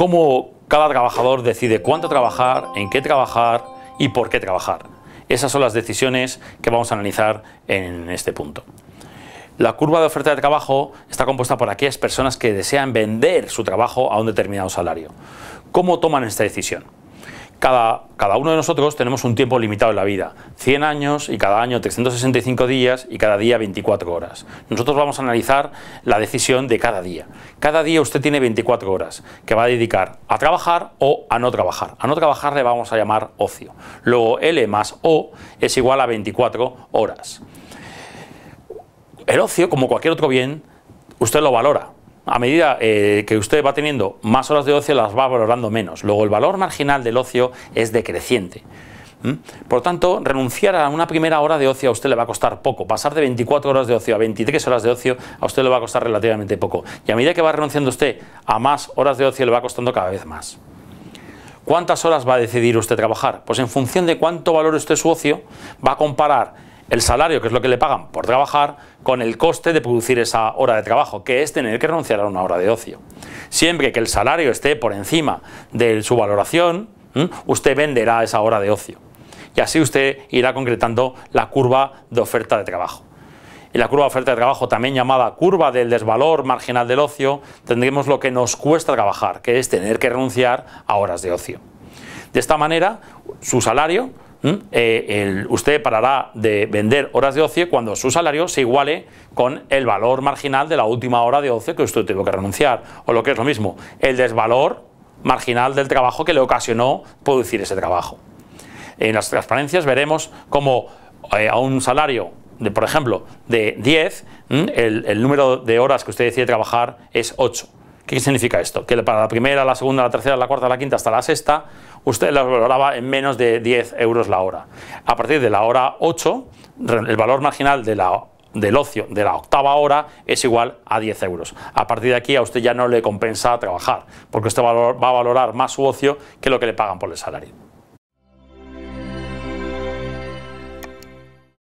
cómo cada trabajador decide cuánto trabajar, en qué trabajar y por qué trabajar. Esas son las decisiones que vamos a analizar en este punto. La curva de oferta de trabajo está compuesta por aquellas personas que desean vender su trabajo a un determinado salario. ¿Cómo toman esta decisión? cada, uno de nosotros tenemos un tiempo limitado en la vida, 100 años y cada año 365 días y cada día 24 horas. Nosotros vamos a analizar la decisión de cada día. Cada día usted tiene 24 horas que va a dedicar a trabajar o a no trabajar. A no trabajar le vamos a llamar ocio. Luego L más O es igual a 24 horas. El ocio, como cualquier otro bien, usted lo valora, a medida eh, que usted va teniendo más horas de ocio, las va valorando menos. Luego, el valor marginal del ocio es decreciente. Por tanto, renunciar a una primera hora de ocio a usted le va a costar poco. Pasar de 24 horas de ocio a 23 horas de ocio a usted le va a costar relativamente poco. Y a medida que va renunciando usted a más horas de ocio, le va costando cada vez más. ¿Cuántas horas va a decidir usted trabajar? Pues en función de cuánto valore usted su ocio, va a comparar el salario, que es lo que le pagan por trabajar, con el coste de producir esa hora de trabajo, que es tener que renunciar a una hora de ocio. Siempre que el salario esté por encima de su valoración, usted venderá esa hora de ocio. Y así usted irá concretando la curva de oferta de trabajo. En la curva de oferta de trabajo, también llamada curva del desvalor marginal del ocio, tendremos lo que nos cuesta trabajar, que es tener que renunciar a horas de ocio. De esta manera, su salario ¿Mm? Eh, usted parará de vender horas de ocio cuando su salario se iguale con el valor marginal de la última hora de ocio que usted tuvo que renunciar, o lo que es lo mismo, el desvalor marginal del trabajo que le ocasionó producir ese trabajo. En las transparencias veremos cómo eh, a un salario, de, por ejemplo, de 10, el, el número de horas que usted decide trabajar es 8 ¿Qué significa esto? Que para la primera, la segunda, la tercera, la cuarta, la quinta, hasta la sexta, usted la valoraba en menos de 10 euros la hora. A partir de la hora 8, el valor marginal del ocio de la octava hora es igual a 10 euros. A partir de aquí a usted ya no le compensa trabajar, porque usted va a valorar más su ocio que lo que le pagan por el salario.